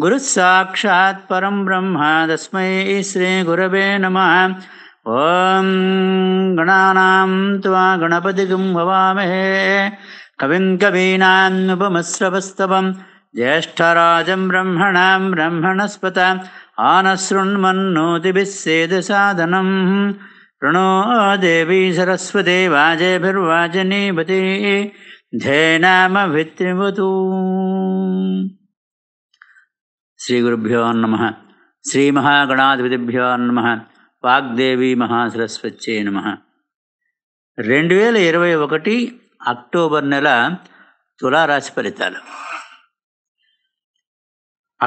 गुरुस्साक्षात् परं ब्रह्म श्री गुरवे नमः ॐ गणानां त्वा गणपतिगं भवामहे कविं कवीनामुपमस्रवस्तवम् ज्येष्ठराजं ब्रह्मणां ब्रह्मणस्पत आनसृण्मन्नोतिभिः सेदसाधनम् प्रणो देवी सरस्वती वाजेभिर्वाचनीभते धेन శ్రీ గురుభ్యో నమ మహాగణాధిపతిభ్యో నమ వాగ్దేవి మహాసరస్వచ్చే నమ రెండు వేల ఇరవై ఒకటి అక్టోబర్ నెల తులారాశి ఫలితాలు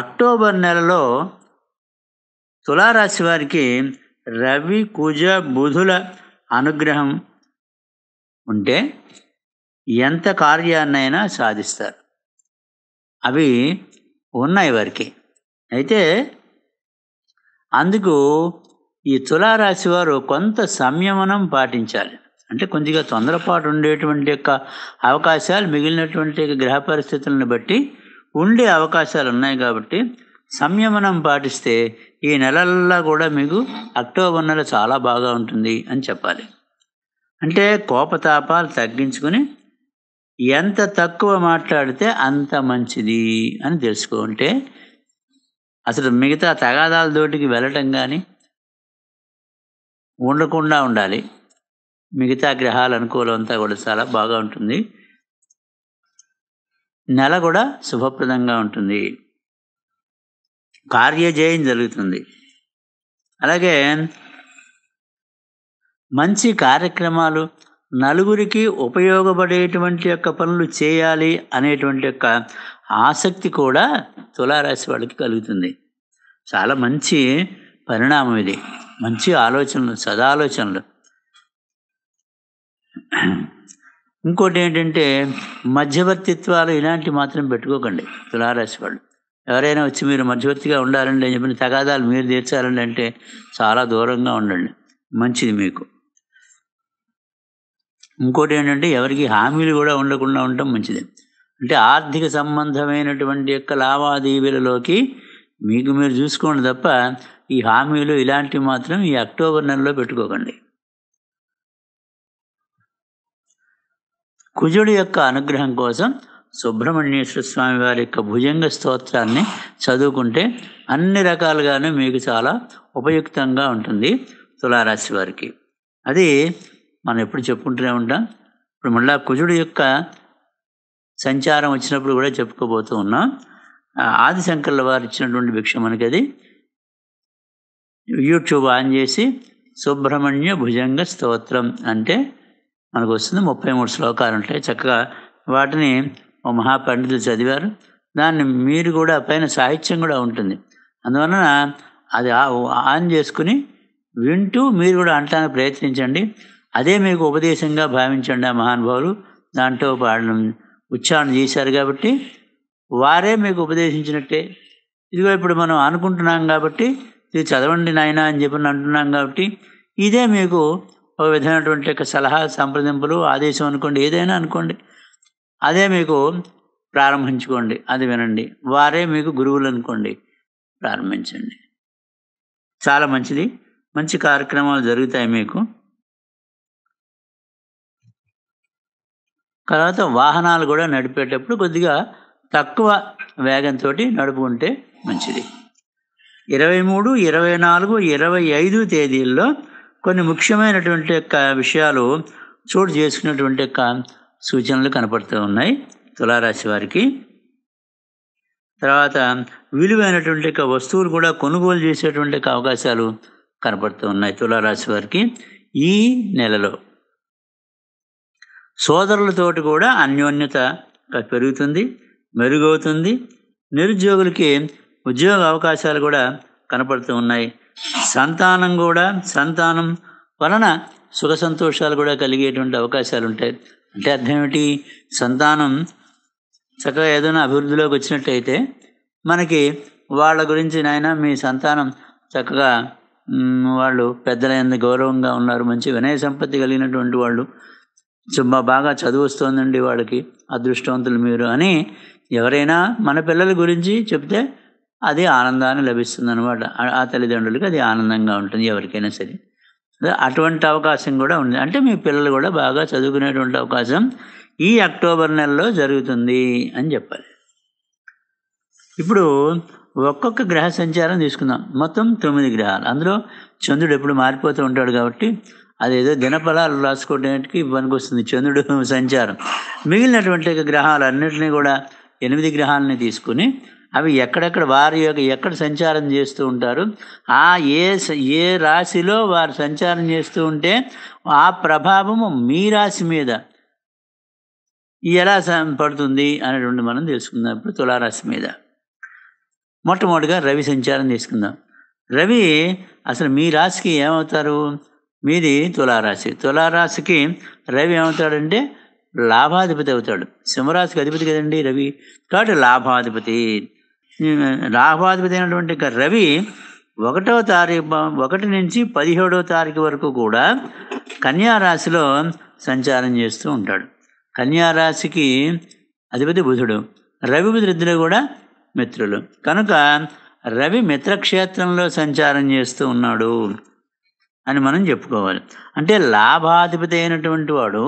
అక్టోబర్ నెలలో తులారాశి వారికి రవి కుజ బుధుల అనుగ్రహం ఉంటే ఎంత కార్యాన్నైనా సాధిస్తారు అవి ఉన్నాయి వారికి అయితే అందుకు ఈ తులారాశి వారు కొంత సంయమనం పాటించాలి అంటే కొద్దిగా తొందరపాటు ఉండేటువంటి యొక్క అవకాశాలు మిగిలినటువంటి గ్రహ పరిస్థితులను బట్టి ఉండే అవకాశాలు ఉన్నాయి కాబట్టి సంయమనం పాటిస్తే ఈ నెలల్లో కూడా మీకు అక్టోబర్ నెల చాలా బాగా ఉంటుంది అని చెప్పాలి అంటే కోపతాపాలు తగ్గించుకుని ఎంత తక్కువ మాట్లాడితే అంత మంచిది అని తెలుసుకుంటే అసలు మిగతా తగాదాల దోటికి వెళ్ళటం కానీ ఉండకుండా ఉండాలి మిగతా గ్రహాల అనుకూలం అంతా కూడా చాలా బాగా ఉంటుంది నెల కూడా శుభప్రదంగా ఉంటుంది కార్యజయం జరుగుతుంది అలాగే మంచి కార్యక్రమాలు నలుగురికి ఉపయోగపడేటువంటి యొక్క పనులు చేయాలి అనేటువంటి యొక్క ఆసక్తి కూడా తులారాశి వాళ్ళకి కలుగుతుంది చాలా మంచి పరిణామం ఇది మంచి ఆలోచనలు సదాలోచనలు ఇంకోటి ఏంటంటే మధ్యవర్తిత్వాలు ఇలాంటి మాత్రం పెట్టుకోకండి తులారాశి వాళ్ళు ఎవరైనా వచ్చి మీరు మధ్యవర్తిగా ఉండాలండి అని చెప్పిన తగాదాలు మీరు తీర్చాలండి అంటే చాలా దూరంగా ఉండండి మంచిది మీకు ఇంకోటి ఏంటంటే ఎవరికి హామీలు కూడా ఉండకుండా ఉండటం మంచిది అంటే ఆర్థిక సంబంధమైనటువంటి యొక్క లావాదేవీలలోకి మీకు మీరు చూసుకోండి తప్ప ఈ హామీలు ఇలాంటివి మాత్రం ఈ అక్టోబర్ నెలలో పెట్టుకోకండి కుజుడి యొక్క అనుగ్రహం కోసం సుబ్రహ్మణ్యేశ్వర స్వామి వారి యొక్క భుజంగ స్తోత్రాన్ని చదువుకుంటే అన్ని రకాలుగానే మీకు చాలా ఉపయుక్తంగా ఉంటుంది తులారాశి వారికి అది మనం ఎప్పుడు చెప్పుకుంటూనే ఉంటాం ఇప్పుడు మళ్ళా కుజుడు యొక్క సంచారం వచ్చినప్పుడు కూడా చెప్పుకోబోతూ ఉన్నాం ఆదిశంకర్ల వారు ఇచ్చినటువంటి భిక్ష అది యూట్యూబ్ ఆన్ చేసి సుబ్రహ్మణ్య భుజంగ స్తోత్రం అంటే మనకు వస్తుంది ముప్పై మూడు శ్లోకాలు ఉంటాయి చక్కగా వాటిని ఓ మహాపండితులు చదివారు దాన్ని మీరు కూడా పైన సాహిత్యం కూడా ఉంటుంది అందువలన అది ఆన్ చేసుకుని వింటూ మీరు కూడా అంటానికి ప్రయత్నించండి అదే మీకు ఉపదేశంగా భావించండి ఆ మహానుభావులు దాంట్లో పాడడం ఉచ్చారణ చేశారు కాబట్టి వారే మీకు ఉపదేశించినట్టే ఇదిగో ఇప్పుడు మనం అనుకుంటున్నాం కాబట్టి ఇది చదవండి నాయన అని చెప్పి అంటున్నాం కాబట్టి ఇదే మీకు ఒక విధమైనటువంటి యొక్క సలహా సంప్రదింపులు ఆదేశం అనుకోండి ఏదైనా అనుకోండి అదే మీకు ప్రారంభించుకోండి అది వినండి వారే మీకు గురువులు అనుకోండి ప్రారంభించండి చాలా మంచిది మంచి కార్యక్రమాలు జరుగుతాయి మీకు తర్వాత వాహనాలు కూడా నడిపేటప్పుడు కొద్దిగా తక్కువ వేగంతో నడుపుకుంటే మంచిది ఇరవై మూడు ఇరవై నాలుగు ఇరవై ఐదు తేదీల్లో కొన్ని ముఖ్యమైనటువంటి యొక్క విషయాలు చోటు చేసుకున్నటువంటి యొక్క సూచనలు కనపడుతూ ఉన్నాయి తులారాశి వారికి తర్వాత విలువైనటువంటి యొక్క వస్తువులు కూడా కొనుగోలు చేసేటువంటి అవకాశాలు కనపడుతూ ఉన్నాయి తులారాశి వారికి ఈ నెలలో సోదరులతోటి కూడా అన్యోన్యత పెరుగుతుంది మెరుగవుతుంది నిరుద్యోగులకి ఉద్యోగ అవకాశాలు కూడా కనపడుతూ ఉన్నాయి సంతానం కూడా సంతానం వలన సుఖ సంతోషాలు కూడా కలిగేటువంటి అవకాశాలు ఉంటాయి అంటే అర్థం ఏమిటి సంతానం చక్కగా ఏదైనా అభివృద్ధిలోకి వచ్చినట్టయితే మనకి వాళ్ళ గురించి నాయన మీ సంతానం చక్కగా వాళ్ళు పెద్దలైన గౌరవంగా ఉన్నారు మంచి వినయ సంపత్తి కలిగినటువంటి వాళ్ళు సో బాగా చదువు వస్తుందండి వాళ్ళకి అదృష్టవంతులు మీరు అని ఎవరైనా మన పిల్లల గురించి చెప్తే అది ఆనందాన్ని లభిస్తుంది అనమాట ఆ తల్లిదండ్రులకి అది ఆనందంగా ఉంటుంది ఎవరికైనా సరే అటువంటి అవకాశం కూడా ఉంది అంటే మీ పిల్లలు కూడా బాగా చదువుకునేటువంటి అవకాశం ఈ అక్టోబర్ నెలలో జరుగుతుంది అని చెప్పాలి ఇప్పుడు ఒక్కొక్క గ్రహ సంచారం తీసుకుందాం మొత్తం తొమ్మిది గ్రహాలు అందులో చంద్రుడు ఎప్పుడు మారిపోతూ ఉంటాడు కాబట్టి అదేదో దినఫలాలు రాసుకోవడానికి పనికొస్తుంది చంద్రుడు సంచారం మిగిలినటువంటి గ్రహాలు అన్నింటినీ కూడా ఎనిమిది గ్రహాలని తీసుకుని అవి ఎక్కడెక్కడ వారి యొక్క ఎక్కడ సంచారం చేస్తూ ఉంటారు ఆ ఏ ఏ రాశిలో వారు సంచారం చేస్తూ ఉంటే ఆ ప్రభావము మీ రాశి మీద ఎలా పడుతుంది అనేటువంటి మనం తెలుసుకుందాం ఇప్పుడు తులారాశి మీద మొట్టమొదటిగా రవి సంచారం తీసుకుందాం రవి అసలు మీ రాశికి ఏమవుతారు మీది తులారాశి తులారాశికి రవి ఏమవుతాడంటే లాభాధిపతి అవుతాడు సింహరాశికి అధిపతి కదండి రవి కాబట్టి లాభాధిపతి లాభాధిపతి అయినటువంటి రవి ఒకటో తారీఖు ఒకటి నుంచి పదిహేడో తారీఖు వరకు కూడా కన్యారాశిలో సంచారం చేస్తూ ఉంటాడు కన్యారాశికి అధిపతి బుధుడు రవి బుధుడిద్దరు కూడా మిత్రులు కనుక రవి మిత్రక్షేత్రంలో సంచారం చేస్తూ ఉన్నాడు అని మనం చెప్పుకోవాలి అంటే లాభాధిపతి అయినటువంటి వాడు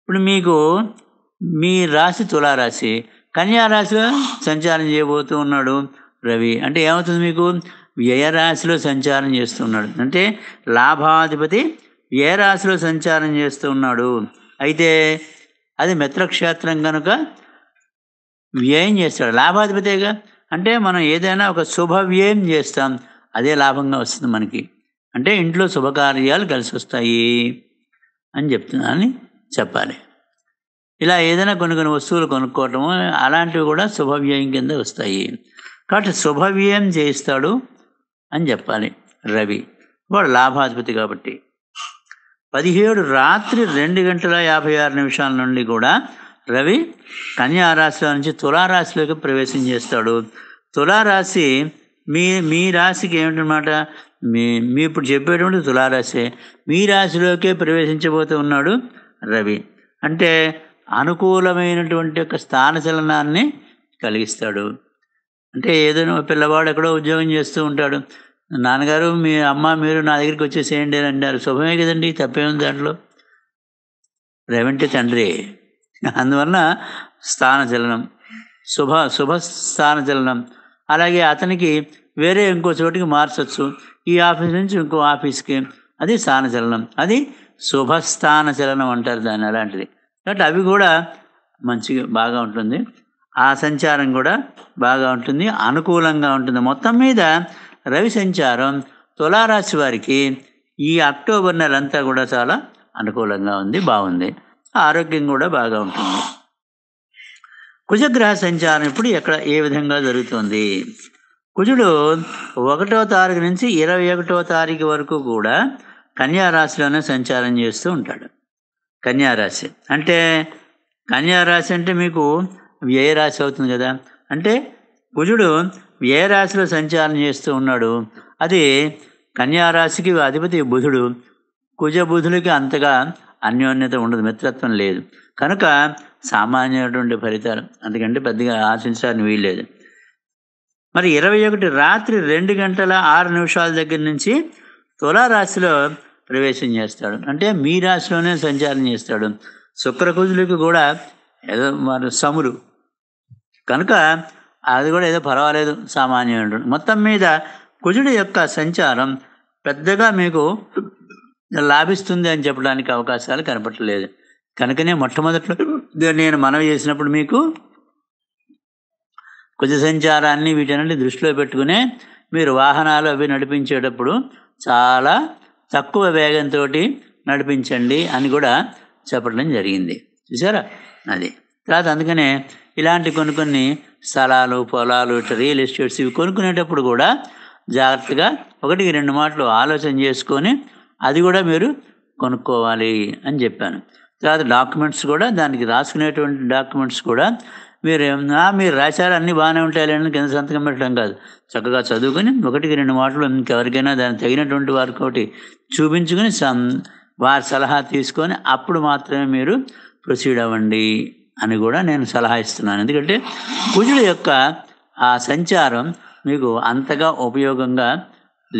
ఇప్పుడు మీకు మీ రాశి తులారాశి రాశిలో సంచారం చేయబోతూ ఉన్నాడు రవి అంటే ఏమవుతుంది మీకు వ్యయరాశిలో సంచారం చేస్తున్నాడు అంటే లాభాధిపతి వ్యయరాశిలో సంచారం చేస్తూ ఉన్నాడు అయితే అది మిత్రక్షేత్రం కనుక వ్యయం చేస్తాడు లాభాధిపతిగా అంటే మనం ఏదైనా ఒక శుభ వ్యయం చేస్తాం అదే లాభంగా వస్తుంది మనకి అంటే ఇంట్లో శుభకార్యాలు కలిసి వస్తాయి అని అని చెప్పాలి ఇలా ఏదైనా కొన్ని కొన్ని వస్తువులు కొనుక్కోవటము అలాంటివి కూడా శుభవ్యయం కింద వస్తాయి కాబట్టి శుభవ్యయం చేయిస్తాడు అని చెప్పాలి రవి వాడు లాభాధిపతి కాబట్టి పదిహేడు రాత్రి రెండు గంటల యాభై ఆరు నిమిషాల నుండి కూడా రవి కన్యారాశిలో నుంచి తులారాశిలోకి ప్రవేశం చేస్తాడు తులారాశి మీ మీ రాశికి ఏమిటనమాట మీ మీ ఇప్పుడు చెప్పేటువంటి తులారాశే మీ రాశిలోకే ప్రవేశించబోతూ ఉన్నాడు రవి అంటే అనుకూలమైనటువంటి యొక్క స్థానచలనాన్ని కలిగిస్తాడు అంటే ఏదైనా పిల్లవాడు ఎక్కడో ఉద్యోగం చేస్తూ ఉంటాడు నాన్నగారు మీ అమ్మ మీరు నా దగ్గరికి వచ్చేసేయండి అని అంటారు శుభమే కదండి తప్పేముంది దాంట్లో రవంటే తండ్రి అందువలన స్థానచలనం శుభ శుభ స్థానచలనం అలాగే అతనికి వేరే ఇంకో చోటికి మార్చచ్చు ఈ ఆఫీస్ నుంచి ఇంకో ఆఫీస్కి అది స్థానచలనం అది శుభస్థాన చలనం అంటారు దాన్ని అలాంటిది కాబట్టి అవి కూడా మంచిగా బాగా ఉంటుంది ఆ సంచారం కూడా బాగా ఉంటుంది అనుకూలంగా ఉంటుంది మొత్తం మీద రవి సంచారం తులారాశి వారికి ఈ అక్టోబర్ అంతా కూడా చాలా అనుకూలంగా ఉంది బాగుంది ఆరోగ్యం కూడా బాగా ఉంటుంది కుజగ్రహ సంచారం ఇప్పుడు ఎక్కడ ఏ విధంగా జరుగుతుంది కుజుడు ఒకటో తారీఖు నుంచి ఇరవై ఒకటో తారీఖు వరకు కూడా కన్యారాశిలోనే సంచారం చేస్తూ ఉంటాడు కన్యారాశి అంటే కన్యారాశి అంటే మీకు వ్యయరాశి అవుతుంది కదా అంటే కుజుడు వ్యయరాశిలో సంచారం చేస్తూ ఉన్నాడు అది కన్యారాశికి అధిపతి బుధుడు కుజ బుధుడికి అంతగా అన్యోన్యత ఉండదు మిత్రత్వం లేదు కనుక సామాన్యమైనటువంటి ఫలితాలు అందుకంటే పెద్దగా ఆశించాలని వీల్లేదు మరి ఇరవై ఒకటి రాత్రి రెండు గంటల ఆరు నిమిషాల దగ్గర నుంచి తులారాశిలో ప్రవేశం చేస్తాడు అంటే మీ రాశిలోనే సంచారం చేస్తాడు శుక్రకుజులకు కూడా ఏదో మరి సమురు కనుక అది కూడా ఏదో పర్వాలేదు సామాన్యుడు మొత్తం మీద కుజుడి యొక్క సంచారం పెద్దగా మీకు లాభిస్తుంది అని చెప్పడానికి అవకాశాలు కనపడలేదు కనుకనే మొట్టమొదట్లో నేను మనవి చేసినప్పుడు మీకు కుజ సంచారాన్ని వీటన్నిటి దృష్టిలో పెట్టుకునే మీరు వాహనాలు అవి నడిపించేటప్పుడు చాలా తక్కువ వేగంతో నడిపించండి అని కూడా చెప్పడం జరిగింది చూసారా అది తర్వాత అందుకనే ఇలాంటి కొన్ని కొన్ని స్థలాలు పొలాలు రియల్ ఎస్టేట్స్ ఇవి కొనుక్కునేటప్పుడు కూడా జాగ్రత్తగా ఒకటికి రెండు మాటలు ఆలోచన చేసుకొని అది కూడా మీరు కొనుక్కోవాలి అని చెప్పాను తర్వాత డాక్యుమెంట్స్ కూడా దానికి రాసుకునేటువంటి డాక్యుమెంట్స్ కూడా మీరు మీరు రాశారు అన్నీ బాగానే ఉంటాయని కింద సంతకం పెట్టడం కాదు చక్కగా చదువుకుని ఒకటికి రెండు మాటలు ఇంకెవరికైనా దాన్ని తగినటువంటి వారికి ఒకటి చూపించుకుని వారి సలహా తీసుకొని అప్పుడు మాత్రమే మీరు ప్రొసీడ్ అవ్వండి అని కూడా నేను సలహా ఇస్తున్నాను ఎందుకంటే కుజుడు యొక్క ఆ సంచారం మీకు అంతగా ఉపయోగంగా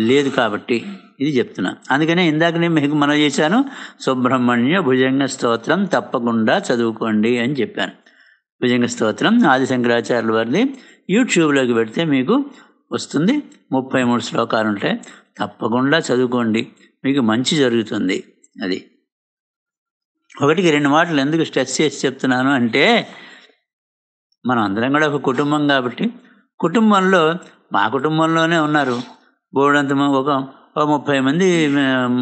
లేదు కాబట్టి ఇది చెప్తున్నా అందుకనే ఇందాక నేను మీకు మనం చేశాను సుబ్రహ్మణ్య భుజంగ స్తోత్రం తప్పకుండా చదువుకోండి అని చెప్పాను విజంగ స్తోత్రం ఆది శంకరాచార్యుల వారిని యూట్యూబ్లోకి పెడితే మీకు వస్తుంది ముప్పై మూడు శ్లోకాలు ఉంటాయి తప్పకుండా చదువుకోండి మీకు మంచి జరుగుతుంది అది ఒకటికి రెండు మాటలు ఎందుకు స్ట్రెస్ చేసి చెప్తున్నాను అంటే మనం అందరం కూడా ఒక కుటుంబం కాబట్టి కుటుంబంలో మా కుటుంబంలోనే ఉన్నారు బోడంత ఒక ఒక ముప్పై మంది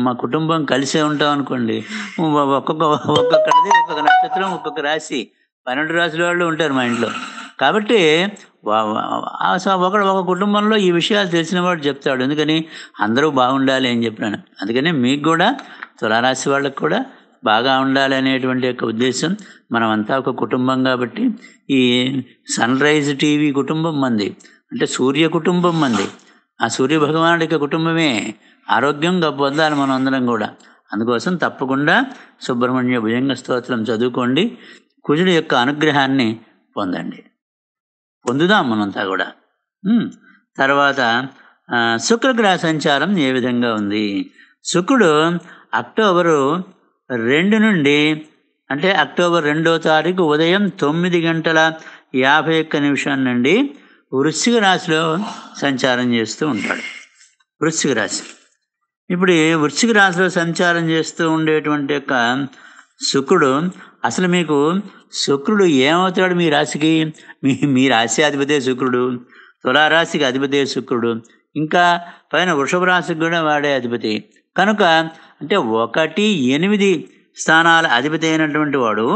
మా కుటుంబం కలిసే ఉంటాం అనుకోండి ఒక్కొక్క ఒక్కొక్కది ఒక్కొక్క నక్షత్రం ఒక్కొక్క రాశి పన్నెండు రాసుల వాళ్ళు ఉంటారు మా ఇంట్లో కాబట్టి ఒకడు ఒక కుటుంబంలో ఈ విషయాలు తెలిసిన వాడు చెప్తాడు ఎందుకని అందరూ బాగుండాలి అని చెప్పినాను అందుకని మీకు కూడా తులారాశి వాళ్ళకు కూడా బాగా ఉండాలి అనేటువంటి యొక్క ఉద్దేశం మనమంతా ఒక కుటుంబం కాబట్టి ఈ సన్ రైజ్ టీవీ కుటుంబం మంది అంటే సూర్య కుటుంబం మంది ఆ సూర్య భగవానుడి యొక్క కుటుంబమే ఆరోగ్యం గొప్పదాలి మనం అందరం కూడా అందుకోసం తప్పకుండా సుబ్రహ్మణ్య భుజంగ స్తోత్రం చదువుకోండి కుజుల యొక్క అనుగ్రహాన్ని పొందండి పొందుదాం మనంతా కూడా తర్వాత శుక్రగ్రహ సంచారం ఏ విధంగా ఉంది శుక్రుడు అక్టోబరు రెండు నుండి అంటే అక్టోబర్ రెండో తారీఖు ఉదయం తొమ్మిది గంటల యాభై ఒక్క నిమిషం నుండి వృశ్చిక రాశిలో సంచారం చేస్తూ ఉంటాడు వృశ్చిక రాశి ఇప్పుడు వృశ్చిక రాశిలో సంచారం చేస్తూ ఉండేటువంటి యొక్క శుక్రుడు అసలు మీకు శుక్రుడు ఏమవుతాడు మీ రాశికి మీ మీ రాశి అధిపతే శుక్రుడు తులారాశికి అధిపతే శుక్రుడు ఇంకా పైన వృషభ రాశికి కూడా వాడే అధిపతి కనుక అంటే ఒకటి ఎనిమిది స్థానాల అధిపతి అయినటువంటి వాడు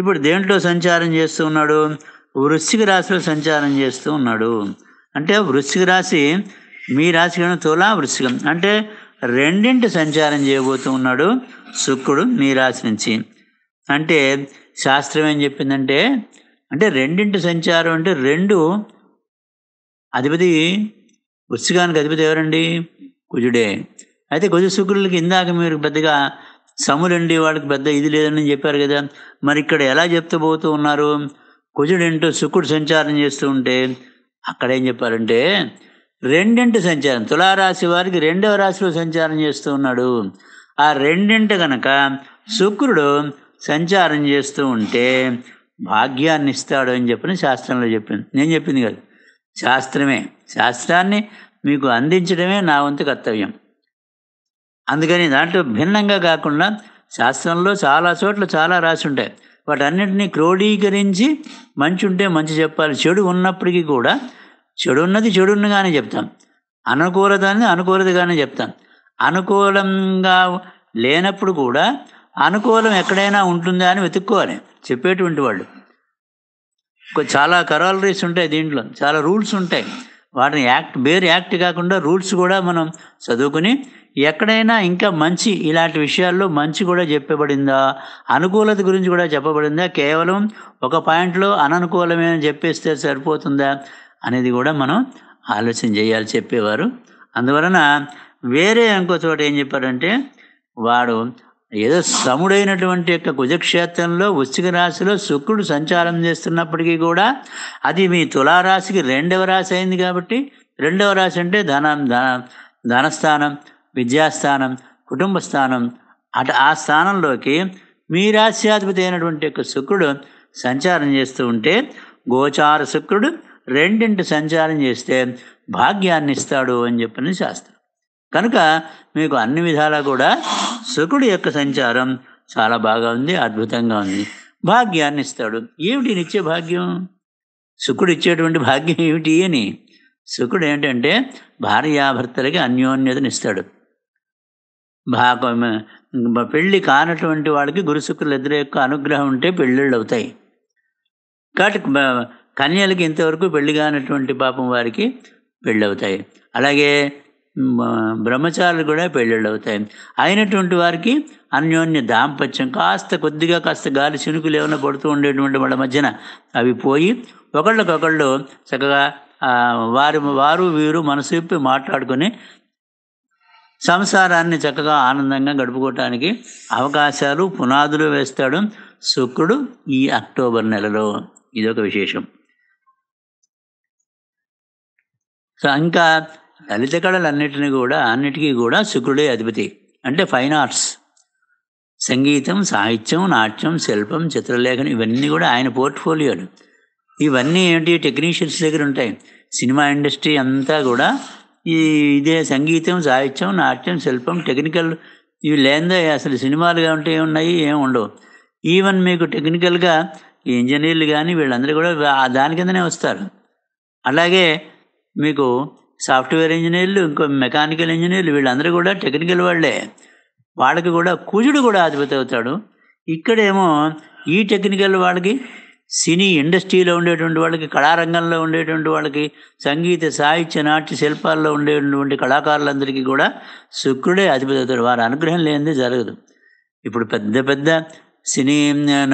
ఇప్పుడు దేంట్లో సంచారం చేస్తూ ఉన్నాడు వృశ్చిక రాశిలో సంచారం చేస్తూ ఉన్నాడు అంటే వృశ్చిక రాశి మీ రాశి తులా వృశ్చికం అంటే రెండింటి సంచారం చేయబోతూ ఉన్నాడు శుక్రుడు మీ రాశి నుంచి అంటే శాస్త్రం ఏం చెప్పిందంటే అంటే రెండింటి సంచారం అంటే రెండు అధిపతి వృశ్చికానికి అధిపతి ఎవరండి కుజుడే అయితే కొద్ది శుక్రులకి ఇందాక మీరు పెద్దగా సములండి వాడికి పెద్ద ఇది లేదని చెప్పారు కదా మరి ఇక్కడ ఎలా చెప్తూ పోతూ ఉన్నారు కుజుడింటూ శుక్రుడు సంచారం చేస్తూ ఉంటే అక్కడ ఏం చెప్పారంటే రెండింటి సంచారం తులారాశి వారికి రెండవ రాశిలో సంచారం చేస్తూ ఉన్నాడు ఆ రెండింటి కనుక శుక్రుడు సంచారం చేస్తూ ఉంటే భాగ్యాన్ని ఇస్తాడు అని చెప్పని శాస్త్రంలో చెప్పింది నేను చెప్పింది కాదు శాస్త్రమే శాస్త్రాన్ని మీకు అందించడమే నా వంతు కర్తవ్యం అందుకని దాంట్లో భిన్నంగా కాకుండా శాస్త్రంలో చాలా చోట్ల చాలా రాసి ఉంటాయి వాటన్నిటినీ క్రోడీకరించి మంచి ఉంటే మంచి చెప్పాలి చెడు ఉన్నప్పటికీ కూడా చెడు ఉన్నది చెడున్నగానే చెప్తాం అనుకూలత అనేది అనుకూలతగానే చెప్తాం అనుకూలంగా లేనప్పుడు కూడా అనుకూలం ఎక్కడైనా ఉంటుందా అని వెతుక్కోవాలి చెప్పేటువంటి వాళ్ళు చాలా కరాలరీస్ ఉంటాయి దీంట్లో చాలా రూల్స్ ఉంటాయి వాటిని యాక్ట్ బేర్ యాక్ట్ కాకుండా రూల్స్ కూడా మనం చదువుకుని ఎక్కడైనా ఇంకా మంచి ఇలాంటి విషయాల్లో మంచి కూడా చెప్పబడిందా అనుకూలత గురించి కూడా చెప్పబడిందా కేవలం ఒక పాయింట్లో అననుకూలమే అని చెప్పేస్తే సరిపోతుందా అనేది కూడా మనం ఆలోచన చేయాలి చెప్పేవారు అందువలన వేరే ఇంకో చోట ఏం చెప్పారంటే వాడు ఏదో సముడైనటువంటి యొక్క కుజక్షేత్రంలో వృశ్చిక రాశిలో శుక్రుడు సంచారం చేస్తున్నప్పటికీ కూడా అది మీ తులారాశికి రెండవ రాశి అయింది కాబట్టి రెండవ రాశి అంటే ధనం ధన ధనస్థానం విద్యాస్థానం కుటుంబ స్థానం అటు ఆ స్థానంలోకి మీ రాశ్యాధిపతి అయినటువంటి యొక్క శుక్రుడు సంచారం చేస్తూ ఉంటే గోచార శుక్రుడు రెండింటి సంచారం చేస్తే భాగ్యాన్ని ఇస్తాడు అని చెప్పిన శాస్త్రం కనుక మీకు అన్ని విధాలా కూడా శుకుడు యొక్క సంచారం చాలా బాగా ఉంది అద్భుతంగా ఉంది భాగ్యాన్ని ఇస్తాడు ఏమిటి నిత్య భాగ్యం శుకుడు ఇచ్చేటువంటి భాగ్యం ఏమిటి అని శుకుడు ఏంటంటే భార్యాభర్తలకి అన్యోన్యతనిస్తాడు భాగం పెళ్ళి కానటువంటి వాళ్ళకి గురుశుక్రులు ఇద్దరు యొక్క అనుగ్రహం ఉంటే పెళ్ళిళ్ళు అవుతాయి కాబట్టి కన్యలకి ఇంతవరకు పెళ్లి కానటువంటి పాపం వారికి పెళ్ళవుతాయి అలాగే బ్రహ్మచారులు కూడా పెళ్ళిళ్ళు అవుతాయి అయినటువంటి వారికి అన్యోన్య దాంపత్యం కాస్త కొద్దిగా కాస్త గాలి చినుకులు ఏమైనా పడుతూ ఉండేటువంటి వాళ్ళ మధ్యన అవి పోయి ఒకళ్ళకొకళ్ళు చక్కగా వారి వారు వీరు మనసు చెప్పి మాట్లాడుకొని సంసారాన్ని చక్కగా ఆనందంగా గడుపుకోవటానికి అవకాశాలు పునాదులు వేస్తాడు శుక్రుడు ఈ అక్టోబర్ నెలలో ఇదొక విశేషం సో ఇంకా లలిత కళలన్నిటిని కూడా అన్నిటికీ కూడా శుక్రుడే అధిపతి అంటే ఫైన్ ఆర్ట్స్ సంగీతం సాహిత్యం నాట్యం శిల్పం చిత్రలేఖనం ఇవన్నీ కూడా ఆయన పోర్ట్ఫోలియోలు ఇవన్నీ ఏంటి టెక్నీషియన్స్ దగ్గర ఉంటాయి సినిమా ఇండస్ట్రీ అంతా కూడా ఈ ఇదే సంగీతం సాహిత్యం నాట్యం శిల్పం టెక్నికల్ ఇవి లేదా అసలు సినిమాలుగా ఉంటే ఏమున్నాయి ఏమి ఉండవు ఈవెన్ మీకు టెక్నికల్గా ఈ ఇంజనీర్లు కానీ వీళ్ళందరూ కూడా దాని కిందనే వస్తారు అలాగే మీకు సాఫ్ట్వేర్ ఇంజనీర్లు ఇంకో మెకానికల్ ఇంజనీర్లు వీళ్ళందరూ కూడా టెక్నికల్ వాళ్ళే వాళ్ళకి కూడా కుజుడు కూడా అధిపతి అవుతాడు ఇక్కడేమో ఈ టెక్నికల్ వాళ్ళకి సినీ ఇండస్ట్రీలో ఉండేటువంటి వాళ్ళకి కళారంగంలో ఉండేటువంటి వాళ్ళకి సంగీత సాహిత్య నాట్య శిల్పాల్లో ఉండేటువంటి కళాకారులందరికీ కూడా శుక్రుడే అధిపతి అవుతాడు వారి అనుగ్రహం లేనిదే జరగదు ఇప్పుడు పెద్ద పెద్ద సినీ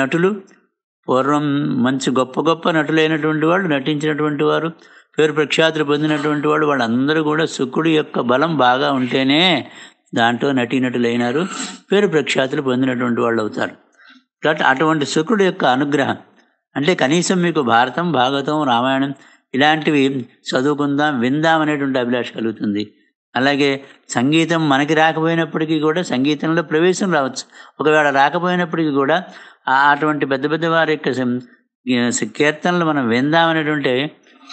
నటులు పూర్వం మంచి గొప్ప గొప్ప నటులైనటువంటి వాళ్ళు నటించినటువంటి వారు పేరు ప్రఖ్యాతులు పొందినటువంటి వాళ్ళు వాళ్ళందరూ కూడా శుక్రుడు యొక్క బలం బాగా ఉంటేనే దాంట్లో నటీనటులైనారు పేరు ప్రఖ్యాతులు పొందినటువంటి వాళ్ళు అవుతారు కాబట్టి అటువంటి శుక్రుడు యొక్క అనుగ్రహం అంటే కనీసం మీకు భారతం భాగవతం రామాయణం ఇలాంటివి చదువుకుందాం విందాం అనేటువంటి అభిలాష కలుగుతుంది అలాగే సంగీతం మనకి రాకపోయినప్పటికీ కూడా సంగీతంలో ప్రవేశం రావచ్చు ఒకవేళ రాకపోయినప్పటికీ కూడా అటువంటి పెద్ద పెద్ద వారి యొక్క కీర్తనలు మనం విందామనేటువంటి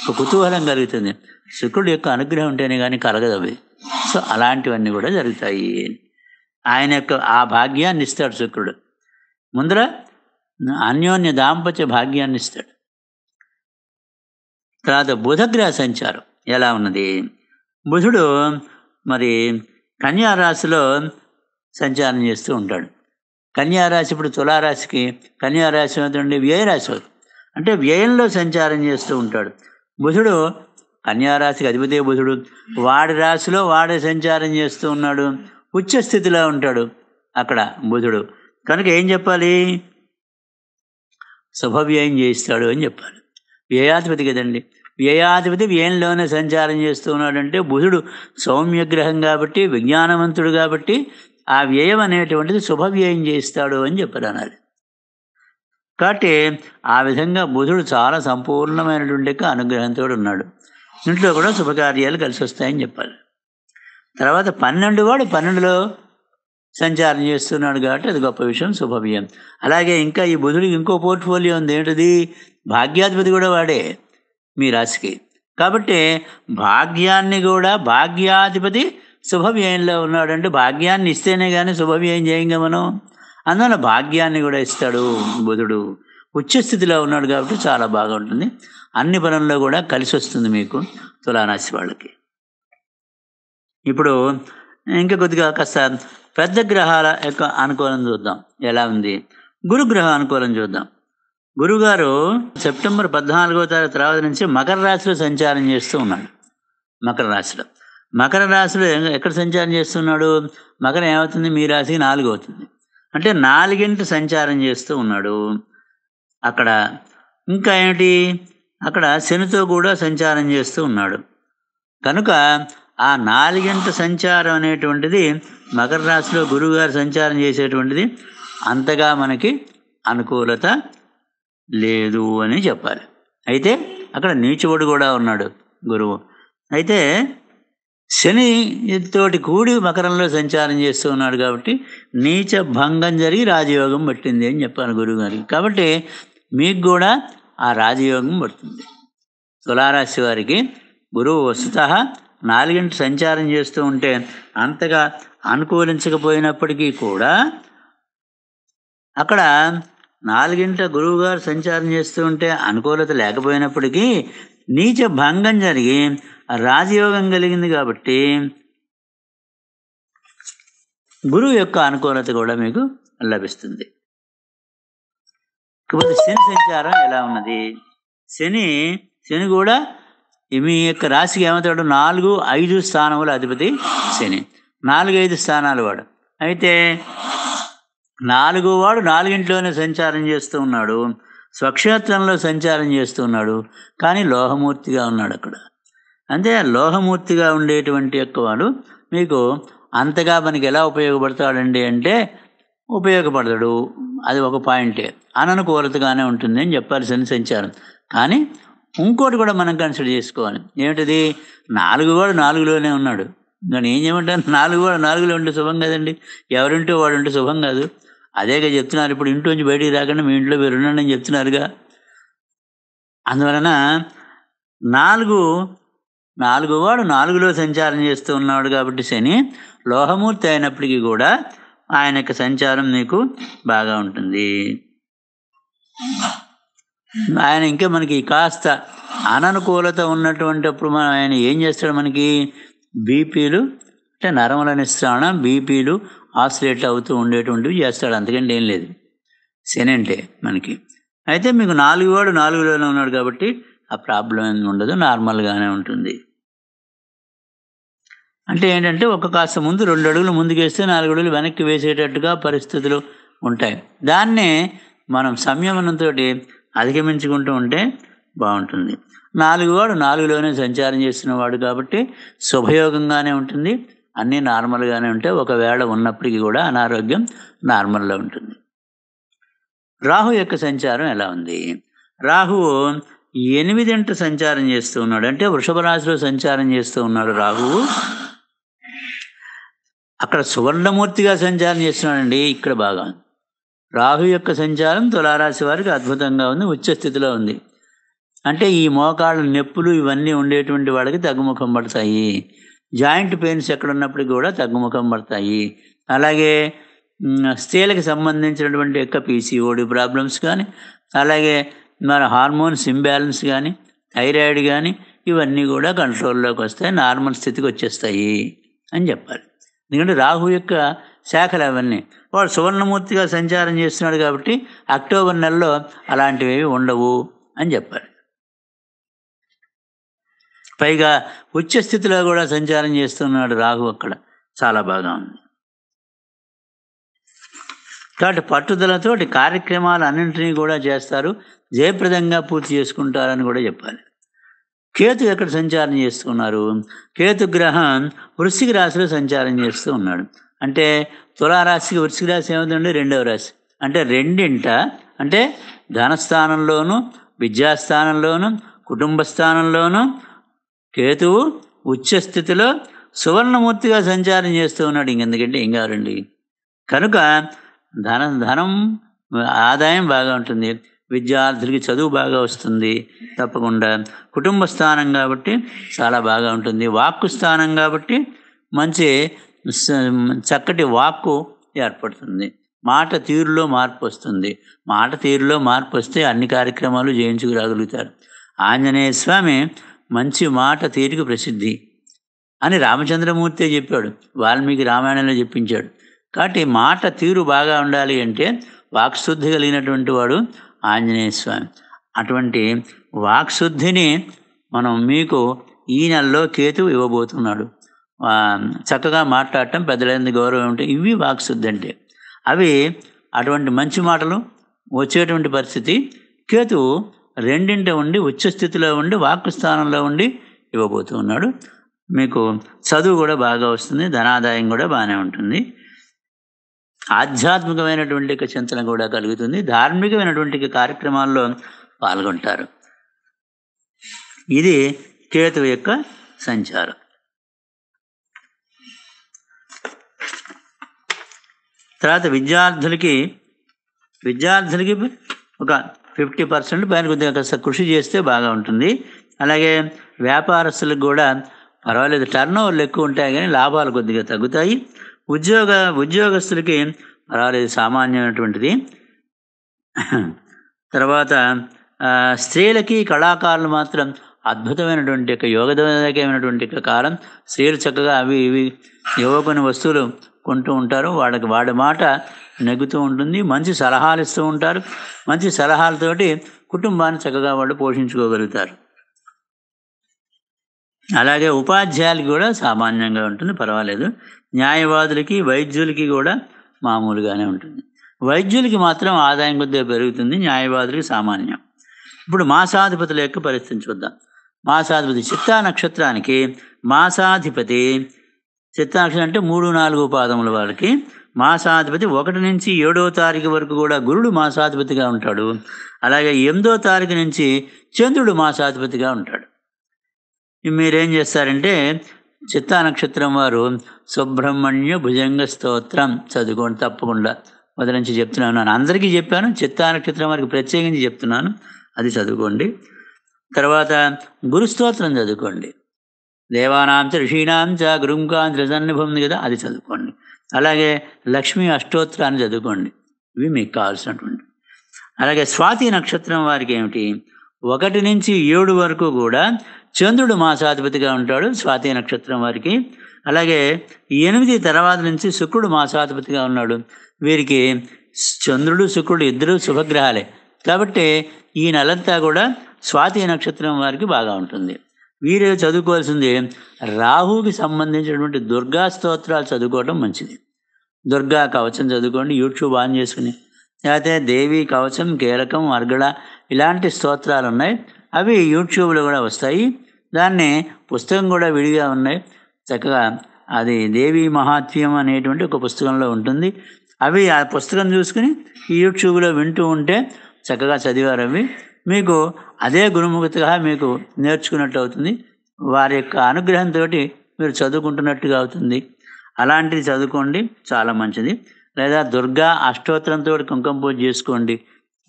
ఒక కుతూహలం కలుగుతుంది శుక్రుడు యొక్క అనుగ్రహం ఉంటేనే కానీ కలగదు అవి సో అలాంటివన్నీ కూడా జరుగుతాయి ఆయన యొక్క ఆ భాగ్యాన్ని ఇస్తాడు శుక్రుడు ముందర అన్యోన్య దాంపత్య భాగ్యాన్ని ఇస్తాడు తర్వాత బుధగ్రహ సంచారం ఎలా ఉన్నది బుధుడు మరి కన్యారాశిలో సంచారం చేస్తూ ఉంటాడు కన్యారాశి ఇప్పుడు తులారాశికి కన్యారాశి అవుతుంది వ్యయరాశి అంటే వ్యయంలో సంచారం చేస్తూ ఉంటాడు బుధుడు కన్యారాశికి అధిపతి బుధుడు వాడి రాశిలో వాడే సంచారం చేస్తూ ఉన్నాడు ఉచ్చ స్థితిలో ఉంటాడు అక్కడ బుధుడు కనుక ఏం చెప్పాలి శుభవ్యయం చేయిస్తాడు అని చెప్పాలి వ్యయాధిపతి కదండి వ్యయాధిపతి వ్యయంలోనే సంచారం చేస్తూ ఉన్నాడంటే బుధుడు సౌమ్యగ్రహం కాబట్టి విజ్ఞానవంతుడు కాబట్టి ఆ వ్యయం అనేటువంటిది శుభవ్యయం చేయిస్తాడు అని చెప్పారు అనాలి కాబట్టి ఆ విధంగా బుధుడు చాలా సంపూర్ణమైనటువంటి అనుగ్రహంతో ఉన్నాడు ఇంట్లో కూడా శుభకార్యాలు కలిసి వస్తాయని చెప్పాలి తర్వాత పన్నెండు వాడు పన్నెండులో సంచారం చేస్తున్నాడు కాబట్టి అది గొప్ప విషయం శుభవ్యం అలాగే ఇంకా ఈ బుధుడికి ఇంకో పోర్ట్ఫోలియో ఉంది ఏంటిది భాగ్యాధిపతి కూడా వాడే మీ రాశికి కాబట్టి భాగ్యాన్ని కూడా భాగ్యాధిపతి శుభవ్యయంలో ఉన్నాడంటే భాగ్యాన్ని ఇస్తేనే కానీ శుభవ్యయం చేయంగా మనం అందువల్ల భాగ్యాన్ని కూడా ఇస్తాడు బుధుడు ఉచ్చస్థితిలో ఉన్నాడు కాబట్టి చాలా బాగా ఉంటుంది అన్ని పనుల్లో కూడా కలిసి వస్తుంది మీకు తులారాశి వాళ్ళకి ఇప్పుడు ఇంకా కొద్దిగా కాస్త పెద్ద గ్రహాల యొక్క అనుకూలం చూద్దాం ఎలా ఉంది గురుగ్రహ అనుకూలం చూద్దాం గురుగారు సెప్టెంబర్ పద్నాలుగో తారీఖు తర్వాత నుంచి మకర రాశిలో సంచారం చేస్తూ ఉన్నాడు మకర రాశిలో మకర రాశిలో ఎక్కడ సంచారం చేస్తున్నాడు మకరం ఏమవుతుంది మీ రాశికి నాలుగు అవుతుంది అంటే నాలుగింటి సంచారం చేస్తూ ఉన్నాడు అక్కడ ఇంకా ఏమిటి అక్కడ శనితో కూడా సంచారం చేస్తూ ఉన్నాడు కనుక ఆ నాలుగింట సంచారం అనేటువంటిది మకర రాశిలో గురువుగారు సంచారం చేసేటువంటిది అంతగా మనకి అనుకూలత లేదు అని చెప్పాలి అయితే అక్కడ నీచువుడు కూడా ఉన్నాడు గురువు అయితే శని తోటి కూడి మకరంలో సంచారం చేస్తూ ఉన్నాడు కాబట్టి నీచ భంగం జరిగి రాజయోగం పట్టింది అని చెప్పాను గారికి కాబట్టి మీకు కూడా ఆ రాజయోగం పడుతుంది తులారాశి వారికి గురువు వస్తుత నాలుగింట సంచారం చేస్తూ ఉంటే అంతగా అనుకూలించకపోయినప్పటికీ కూడా అక్కడ నాలుగింట గురువుగారు సంచారం చేస్తూ ఉంటే అనుకూలత లేకపోయినప్పటికీ నీచ భంగం జరిగి రాజయోగం కలిగింది కాబట్టి గురువు యొక్క అనుకూలత కూడా మీకు లభిస్తుంది కాబట్టి శని సంచారం ఎలా ఉన్నది శని శని కూడా మీ యొక్క రాశికి ఏమవుతాడు నాలుగు ఐదు స్థానముల అధిపతి శని నాలుగు ఐదు స్థానాలు వాడు అయితే నాలుగు వాడు నాలుగింట్లోనే సంచారం చేస్తూ ఉన్నాడు స్వక్షేత్రంలో సంచారం చేస్తూ ఉన్నాడు కానీ లోహమూర్తిగా ఉన్నాడు అక్కడ అంటే లోహమూర్తిగా ఉండేటువంటి యొక్క వాడు మీకు అంతగా మనకి ఎలా ఉపయోగపడతాడండి అంటే ఉపయోగపడతాడు అది ఒక పాయింటే అనను ఉంటుంది అని చెప్పాల్సిన సంచారం కానీ ఇంకోటి కూడా మనం కన్సిడర్ చేసుకోవాలి ఏమిటది నాలుగు కూడా నాలుగులోనే ఉన్నాడు కానీ ఏం చేయమంటే నాలుగు కూడా నాలుగులో ఉంటే శుభం కదండి ఎవరింటో వాడు ఉంటే శుభం కాదు అదేగా చెప్తున్నారు ఇప్పుడు ఇంట్లోంచి బయటికి రాకుండా మీ ఇంట్లో మీరు ఉండండి అని చెప్తున్నారుగా అందువలన నాలుగు నాలుగు వాడు నాలుగులో సంచారం చేస్తూ ఉన్నాడు కాబట్టి శని లోహమూర్తి అయినప్పటికీ కూడా ఆయన యొక్క సంచారం మీకు బాగా ఉంటుంది ఆయన ఇంకా మనకి కాస్త అననుకూలత ఉన్నటువంటిప్పుడు మనం ఆయన ఏం చేస్తాడు మనకి బీపీలు అంటే నరముల నిస్త్రాణ బీపీలు ఆసిలేట్ అవుతూ ఉండేటువంటివి చేస్తాడు అంతకంటే ఏం లేదు శని అంటే మనకి అయితే మీకు నాలుగు వాడు నాలుగులోనే ఉన్నాడు కాబట్టి ఆ ప్రాబ్లం ఏమి ఉండదు నార్మల్గానే ఉంటుంది అంటే ఏంటంటే ఒక కాస్త ముందు రెండు అడుగులు ముందుకేస్తే నాలుగు అడుగులు వెనక్కి వేసేటట్టుగా పరిస్థితులు ఉంటాయి దాన్నే మనం సంయమనంతో అధిగమించుకుంటూ ఉంటే బాగుంటుంది నాలుగు వాడు నాలుగులోనే సంచారం చేస్తున్నవాడు కాబట్టి శుభయోగంగానే ఉంటుంది అన్నీ నార్మల్గానే ఉంటాయి ఒకవేళ ఉన్నప్పటికీ కూడా అనారోగ్యం నార్మల్లో ఉంటుంది రాహు యొక్క సంచారం ఎలా ఉంది రాహువు ఎనిమిదింట సంచారం చేస్తూ ఉన్నాడు అంటే వృషభ రాశిలో సంచారం చేస్తూ ఉన్నాడు రాహువు అక్కడ సువర్ణమూర్తిగా సంచారం చేస్తున్నాడండి ఇక్కడ బాగా రాహు యొక్క సంచారం తులారాశి వారికి అద్భుతంగా ఉంది స్థితిలో ఉంది అంటే ఈ మోకాళ్ళ నొప్పులు ఇవన్నీ ఉండేటువంటి వాడికి తగ్గుముఖం పడతాయి జాయింట్ పెయిన్స్ ఎక్కడున్నప్పటికీ కూడా తగ్గుముఖం పడతాయి అలాగే స్త్రీలకు సంబంధించినటువంటి యొక్క పీసీఓడి ప్రాబ్లమ్స్ కానీ అలాగే మన హార్మోన్స్ ఇంబ్యాలెన్స్ కానీ థైరాయిడ్ కానీ ఇవన్నీ కూడా కంట్రోల్లోకి వస్తాయి నార్మల్ స్థితికి వచ్చేస్తాయి అని చెప్పాలి ఎందుకంటే రాహు యొక్క శాఖలు అవన్నీ వాడు సువర్ణమూర్తిగా సంచారం చేస్తున్నాడు కాబట్టి అక్టోబర్ నెలలో అలాంటివి ఉండవు అని చెప్పాలి పైగా స్థితిలో కూడా సంచారం చేస్తున్నాడు రాహు అక్కడ చాలా బాగా ఉంది కాబట్టి పట్టుదలతోటి కార్యక్రమాలు అన్నింటినీ కూడా చేస్తారు జయప్రదంగా పూర్తి చేసుకుంటారని కూడా చెప్పాలి కేతు ఎక్కడ సంచారం చేస్తున్నారు కేతు గ్రహం వృశ్చిక రాశిలో సంచారం చేస్తూ ఉన్నాడు అంటే తులారాశికి వృశ్చిక రాశి ఏమవుతుంది రెండవ రాశి అంటే రెండింట అంటే ధనస్థానంలోను విద్యాస్థానంలోను కుటుంబ స్థానంలోను కేతువు ఉచ్చస్థితిలో సువర్ణమూర్తిగా సంచారం చేస్తూ ఉన్నాడు ఇంకెందుకంటే ఏం కావాలండి కనుక ధనం ధనం ఆదాయం బాగా ఉంటుంది విద్యార్థులకి చదువు బాగా వస్తుంది తప్పకుండా కుటుంబ స్థానం కాబట్టి చాలా బాగా ఉంటుంది వాక్కు స్థానం కాబట్టి మంచి చక్కటి వాక్కు ఏర్పడుతుంది మాట తీరులో మార్పు వస్తుంది మాట తీరులో మార్పు వస్తే అన్ని కార్యక్రమాలు జయించుకురాగలుగుతారు ఆంజనేయ స్వామి మంచి మాట తీరుకు ప్రసిద్ధి అని రామచంద్రమూర్తి చెప్పాడు వాల్మీకి రామాయణంలో చెప్పించాడు కాబట్టి మాట తీరు బాగా ఉండాలి అంటే వాక్శుద్ధి కలిగినటువంటి వాడు ఆంజనేయ స్వామి అటువంటి వాక్శుద్ధిని మనం మీకు ఈ నెలలో కేతు ఇవ్వబోతున్నాడు చక్కగా మాట్లాడటం పెద్దలైన గౌరవం ఏమిటి ఇవి వాక్శుద్ధి అంటే అవి అటువంటి మంచి మాటలు వచ్చేటువంటి పరిస్థితి కేతు రెండింటి ఉండి ఉచ్చస్థితిలో ఉండి వాక్కు స్థానంలో ఉండి ఇవ్వబోతున్నాడు మీకు చదువు కూడా బాగా వస్తుంది ధనాదాయం కూడా బాగానే ఉంటుంది ఆధ్యాత్మికమైనటువంటి చింతన కూడా కలుగుతుంది ధార్మికమైనటువంటి కార్యక్రమాల్లో పాల్గొంటారు ఇది కేతు యొక్క సంచారం తర్వాత విద్యార్థులకి విద్యార్థులకి ఒక ఫిఫ్టీ పర్సెంట్ పైన కొద్దిగా కాస్త కృషి చేస్తే బాగా ఉంటుంది అలాగే వ్యాపారస్తులకు కూడా పర్వాలేదు టర్న్ ఓవర్లు ఎక్కువ ఉంటాయి కానీ లాభాలు కొద్దిగా తగ్గుతాయి ఉద్యోగ ఉద్యోగస్తులకి రాలేదు సామాన్యమైనటువంటిది తర్వాత స్త్రీలకి కళాకారులు మాత్రం అద్భుతమైనటువంటి యొక్క యోగదాయకమైనటువంటి యొక్క కాలం స్త్రీలు చక్కగా అవి ఇవి ఏవో వస్తువులు కొంటూ ఉంటారు వాళ్ళకి వాడి మాట నెగ్గుతూ ఉంటుంది మంచి సలహాలు ఇస్తూ ఉంటారు మంచి సలహాలతోటి కుటుంబాన్ని చక్కగా వాళ్ళు పోషించుకోగలుగుతారు అలాగే ఉపాధ్యాయులు కూడా సామాన్యంగా ఉంటుంది పర్వాలేదు న్యాయవాదులకి వైద్యులకి కూడా మామూలుగానే ఉంటుంది వైద్యులకి మాత్రం ఆదాయం కొద్దిగా పెరుగుతుంది న్యాయవాదులకి సామాన్యం ఇప్పుడు మాసాధిపతుల యొక్క పరిస్థితిని చూద్దాం మాసాధిపతి చిత్తా నక్షత్రానికి మాసాధిపతి చిత్తా నక్షత్రం అంటే మూడు నాలుగు పాదముల వాళ్ళకి మాసాధిపతి ఒకటి నుంచి ఏడో తారీఖు వరకు కూడా గురుడు మాసాధిపతిగా ఉంటాడు అలాగే ఎనిమిదో తారీఖు నుంచి చంద్రుడు మాసాధిపతిగా ఉంటాడు మీరేం చేస్తారంటే చిత్తా నక్షత్రం వారు సుబ్రహ్మణ్య భుజంగ స్తోత్రం చదువుకోండి తప్పకుండా మొదటి నుంచి చెప్తున్నాను నేను అందరికీ చెప్పాను చిత్తా నక్షత్రం వారికి ప్రత్యేకించి చెప్తున్నాను అది చదువుకోండి తర్వాత గురుస్తోత్రం చదువుకోండి దేవానాంచ ఋషీణాంచ గురుంకాంచ ఉంది కదా అది చదువుకోండి అలాగే లక్ష్మీ అష్టోత్రాన్ని చదువుకోండి ఇవి మీకు కావాల్సినటువంటి అలాగే స్వాతి నక్షత్రం వారికి ఏమిటి ఒకటి నుంచి ఏడు వరకు కూడా చంద్రుడు మాసాధిపతిగా ఉంటాడు స్వాతి నక్షత్రం వారికి అలాగే ఎనిమిది తర్వాత నుంచి శుక్రుడు మాసాధిపతిగా ఉన్నాడు వీరికి చంద్రుడు శుక్రుడు ఇద్దరు శుభగ్రహాలే కాబట్టి ఈ నెలంతా కూడా స్వాతి నక్షత్రం వారికి బాగా ఉంటుంది వీరు చదువుకోవాల్సింది రాహుకి సంబంధించినటువంటి దుర్గా స్తోత్రాలు చదువుకోవడం మంచిది దుర్గా కవచం చదువుకోండి యూట్యూబ్ ఆన్ చేసుకుని లేకపోతే దేవి కవచం కీలకం అర్గడ ఇలాంటి స్తోత్రాలు ఉన్నాయి అవి యూట్యూబ్లో కూడా వస్తాయి దాన్ని పుస్తకం కూడా విడిగా ఉన్నాయి చక్కగా అది దేవి మహాత్మ్యం అనేటువంటి ఒక పుస్తకంలో ఉంటుంది అవి ఆ పుస్తకం చూసుకుని యూట్యూబ్లో వింటూ ఉంటే చక్కగా చదివారు అవి మీకు అదే గురుముఖతగా మీకు నేర్చుకున్నట్టు అవుతుంది వారి యొక్క అనుగ్రహంతో మీరు చదువుకుంటున్నట్టుగా అవుతుంది అలాంటిది చదువుకోండి చాలా మంచిది లేదా దుర్గా అష్టోత్తరంతో కుంకుమ పూజ చేసుకోండి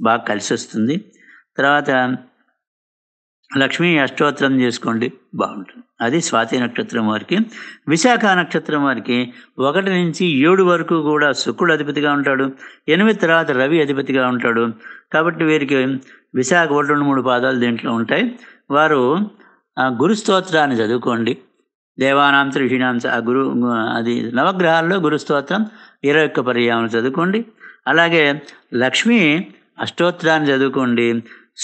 బాగా కలిసి వస్తుంది తర్వాత లక్ష్మీ అష్టోత్తరం చేసుకోండి బాగుంటుంది అది స్వాతి నక్షత్రం వారికి విశాఖ నక్షత్రం వారికి ఒకటి నుంచి ఏడు వరకు కూడా శుక్రుడు అధిపతిగా ఉంటాడు ఎనిమిది తర్వాత రవి అధిపతిగా ఉంటాడు కాబట్టి వీరికి విశాఖ ఒకటి రెండు మూడు పాదాలు దీంట్లో ఉంటాయి వారు గురు స్తోత్రాన్ని చదువుకోండి దేవానాం ఋషినాంస ఆ గురు అది నవగ్రహాల్లో గురు స్తోత్రం ఇరవై ఒక్క పర్యాయం చదువుకోండి అలాగే లక్ష్మీ అష్టోత్తరాన్ని చదువుకోండి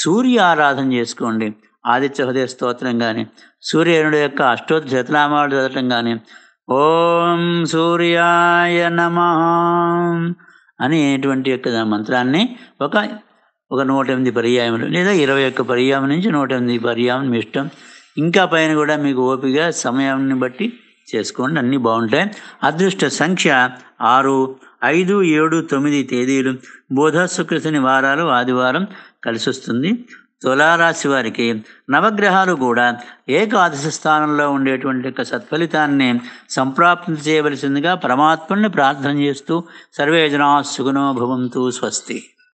సూర్య ఆరాధన చేసుకోండి ఆదిత్య హృదయ స్తోత్రం కానీ సూర్యరుడు యొక్క అష్టోత్ర శతనామాలు చదవటం కానీ ఓం సూర్యాయ నమ అనేటువంటి యొక్క మంత్రాన్ని ఒక ఒక నూట ఎనిమిది పర్యాయములు లేదా ఇరవై ఒక్క పర్యాయం నుంచి నూట ఎనిమిది పర్యాయం మీ ఇష్టం ఇంకా పైన కూడా మీకు ఓపిక సమయాన్ని బట్టి చేసుకోండి అన్నీ బాగుంటాయి అదృష్ట సంఖ్య ఆరు ఐదు ఏడు తొమ్మిది తేదీలు బోధ శుక్రశని వారాలు ఆదివారం కలిసి వస్తుంది తులారాశి వారికి నవగ్రహాలు కూడా ఏకాదశ స్థానంలో ఉండేటువంటి యొక్క సత్ఫలితాన్ని సంప్రాప్తి చేయవలసిందిగా పరమాత్మని ప్రార్థన చేస్తూ సర్వే జనా సుగుణో భవంతు స్వస్తి